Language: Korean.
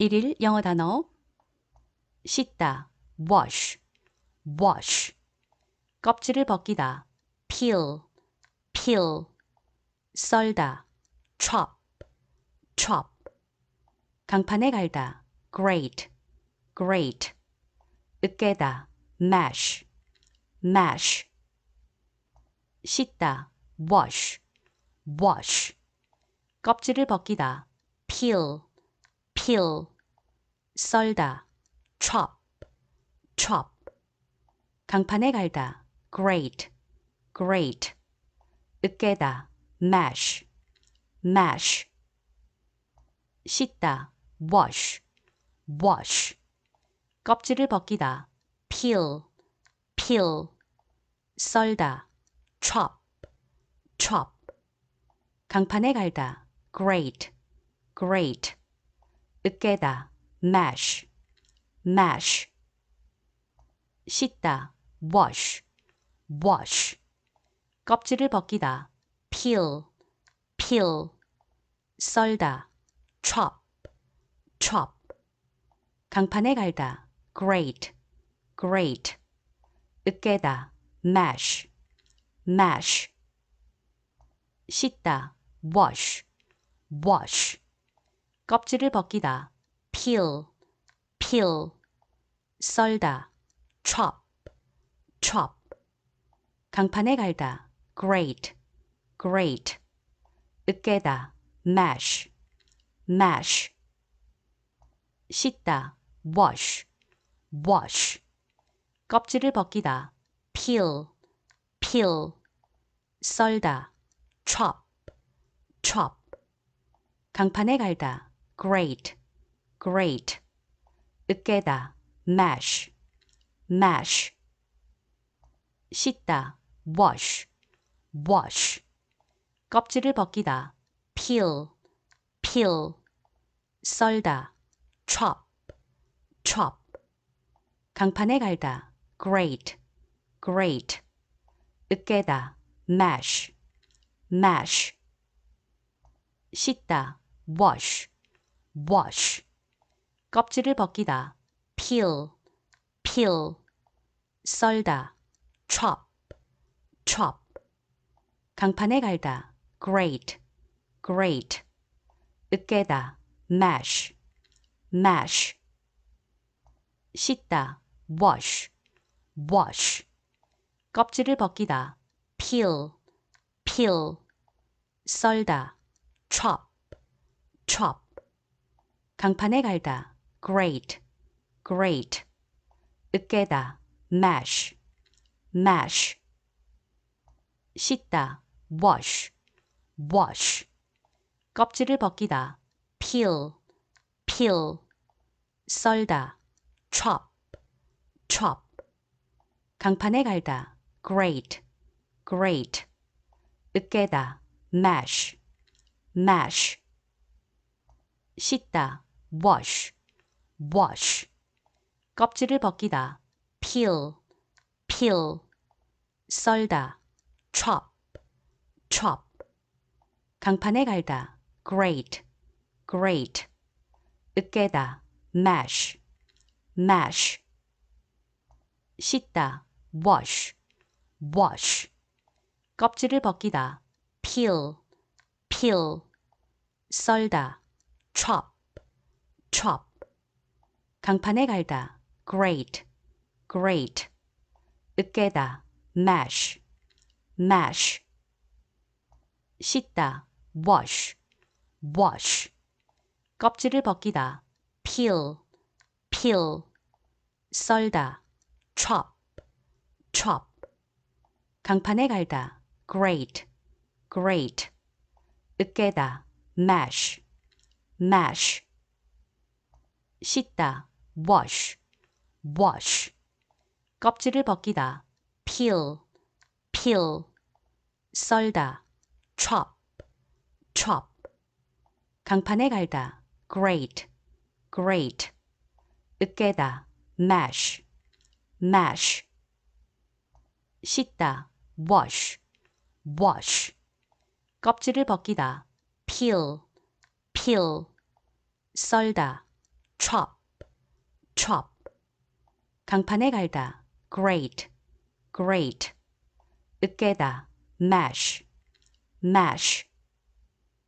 1일 영어 단어 씻다 wash wash 껍질을 벗기다 peel peel 썰다 chop chop 강판에 갈다 grate grate 으깨다 mash mash 씻다 wash wash 껍질을 벗기다 peel kill, 썰다, chop, chop. 강판에 갈다, grate, grate. 으깨다, mash, mash. 씻다, wash, wash. 껍질을 벗기다, peel, peel. 썰다, chop, chop. 강판에 갈다, grate, grate. 으깨다 mash mash 씻다 wash wash 껍질을 벗기다 peel peel 썰다 chop chop 강판에 갈다 grate grate 으깨다 mash mash 씻다 wash wash 껍질을 벗기다. peel, peel. 썰다. chop, chop. 강판에 갈다. grate, grate. 으깨다. mash, mash. 씻다. wash, wash. 껍질을 벗기다. peel, peel. 썰다. chop, chop. 강판에 갈다. grate, grate. 으깨다, mash, mash. 씻다, wash, wash. 껍질을 벗기다, peel, peel. 썰다, chop, chop. 강판에 갈다, grate, grate. 으깨다, mash, mash. 씻다, wash, wash 껍질을 벗기다 peel peel 썰다 chop chop 강판에 갈다 grate grate 으깨다 mash mash 씻다 wash wash 껍질을 벗기다 peel peel 썰다 chop chop 강판에 갈다 grate, grate. 으깨다 mash, mash. 씻다 wash, wash. 껍질을 벗기다 peel, peel. 썰다 chop, chop. 강판에 갈다 grate, grate. 으깨다 mash, mash. 씻다 wash, wash. 껍질을 벗기다. peel, peel. 썰다. chop, chop. 강판에 갈다. grate, grate. 으깨다. mash, mash. 씻다. wash, wash. 껍질을 벗기다. peel, peel. 썰다. chop, chop 강판에 갈다 grate grate 으깨다 mash mash 씻다 wash wash 껍질을 벗기다 peel peel 썰다 chop chop 강판에 갈다 grate grate 으깨다 mash mash 씻다 wash wash 껍질을 벗기다 peel peel 썰다 chop chop 강판에 갈다 grate grate 으깨다 mash mash 씻다 wash wash 껍질을 벗기다 peel peel 썰다 chop, chop. 강판에 갈다, grate, grate. 으깨다, mash, mash.